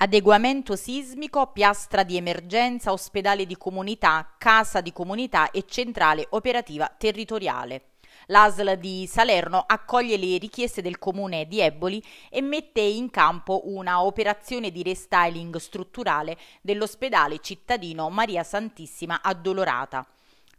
adeguamento sismico, piastra di emergenza, ospedale di comunità, casa di comunità e centrale operativa territoriale. L'ASL di Salerno accoglie le richieste del comune di Eboli e mette in campo una operazione di restyling strutturale dell'ospedale cittadino Maria Santissima Addolorata.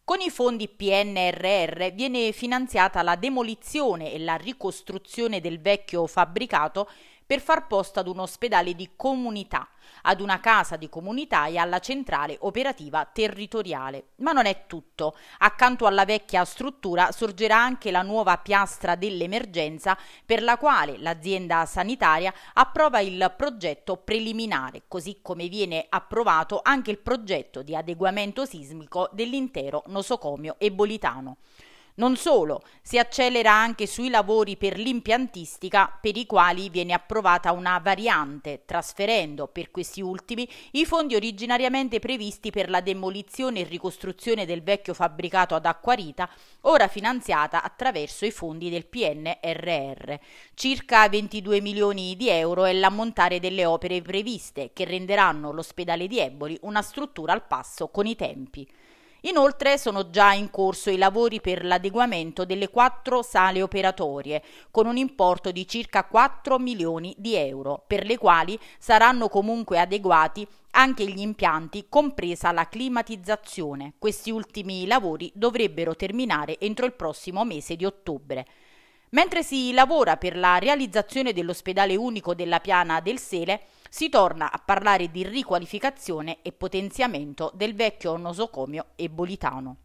Con i fondi PNRR viene finanziata la demolizione e la ricostruzione del vecchio fabbricato per far posto ad un ospedale di comunità, ad una casa di comunità e alla centrale operativa territoriale. Ma non è tutto. Accanto alla vecchia struttura sorgerà anche la nuova piastra dell'emergenza per la quale l'azienda sanitaria approva il progetto preliminare, così come viene approvato anche il progetto di adeguamento sismico dell'intero nosocomio ebolitano. Non solo, si accelera anche sui lavori per l'impiantistica per i quali viene approvata una variante, trasferendo per questi ultimi i fondi originariamente previsti per la demolizione e ricostruzione del vecchio fabbricato ad Acquarita, ora finanziata attraverso i fondi del PNRR. Circa 22 milioni di euro è l'ammontare delle opere previste che renderanno l'ospedale di Eboli una struttura al passo con i tempi. Inoltre sono già in corso i lavori per l'adeguamento delle quattro sale operatorie, con un importo di circa 4 milioni di euro, per le quali saranno comunque adeguati anche gli impianti, compresa la climatizzazione. Questi ultimi lavori dovrebbero terminare entro il prossimo mese di ottobre. Mentre si lavora per la realizzazione dell'ospedale unico della Piana del Sele, si torna a parlare di riqualificazione e potenziamento del vecchio nosocomio ebolitano.